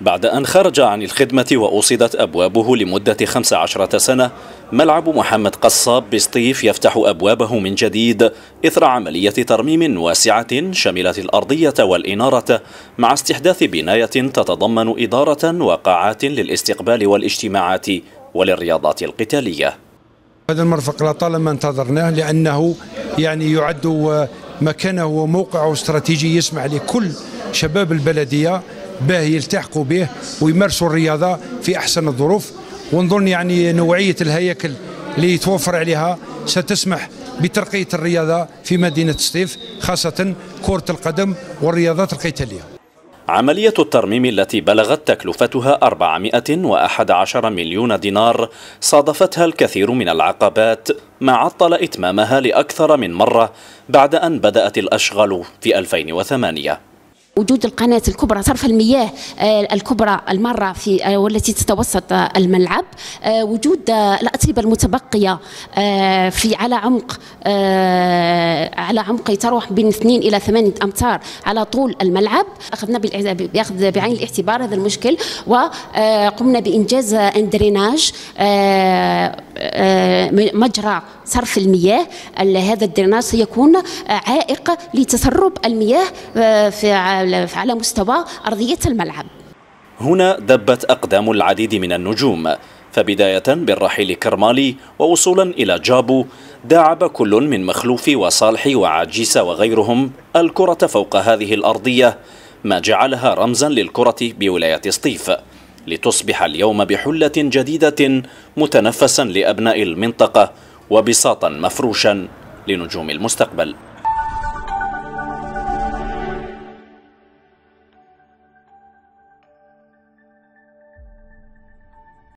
بعد أن خرج عن الخدمة وأوصدت أبوابه لمدة 15 سنة ملعب محمد قصاب بسطيف يفتح أبوابه من جديد إثر عملية ترميم واسعة شملت الأرضية والإنارة مع استحداث بناية تتضمن إدارة وقاعات للاستقبال والاجتماعات وللرياضات القتالية هذا المرفق لطالما انتظرناه لأنه يعني يعد مكانه وموقعه استراتيجي يسمح لكل شباب البلدية باه يلتحقوا به ويمارسوا الرياضه في احسن الظروف ونظن يعني نوعيه الهياكل اللي يتوفر عليها ستسمح بترقيه الرياضه في مدينه سطيف خاصه كره القدم والرياضات القتاليه. عملية الترميم التي بلغت تكلفتها 411 مليون دينار صادفتها الكثير من العقبات ما عطل إتمامها لأكثر من مرة بعد أن بدأت الأشغال في 2008 وجود القناة الكبرى صرف المياه آه، الكبرى المارة في آه، والتي تتوسط الملعب آه، وجود الأتربة المتبقية في على عمق على عمق تروح بين 2 إلى 8 أمتار على طول الملعب أخذنا بأخذ بعين الاعتبار هذا المشكل وقمنا بإنجاز أندريناج مجرى صرف المياه هذا الدرناج سيكون آه، عائق لتسرب المياه آه، على مستوى أرضية الملعب هنا دبت أقدام العديد من النجوم فبداية بالرحيل كرمالي ووصولا إلى جابو داعب كل من مخلوف وصالحي وعجيسة وغيرهم الكرة فوق هذه الأرضية ما جعلها رمزا للكرة بولاية سطيف لتصبح اليوم بحلة جديدة متنفسا لأبناء المنطقة وبساطا مفروشا لنجوم المستقبل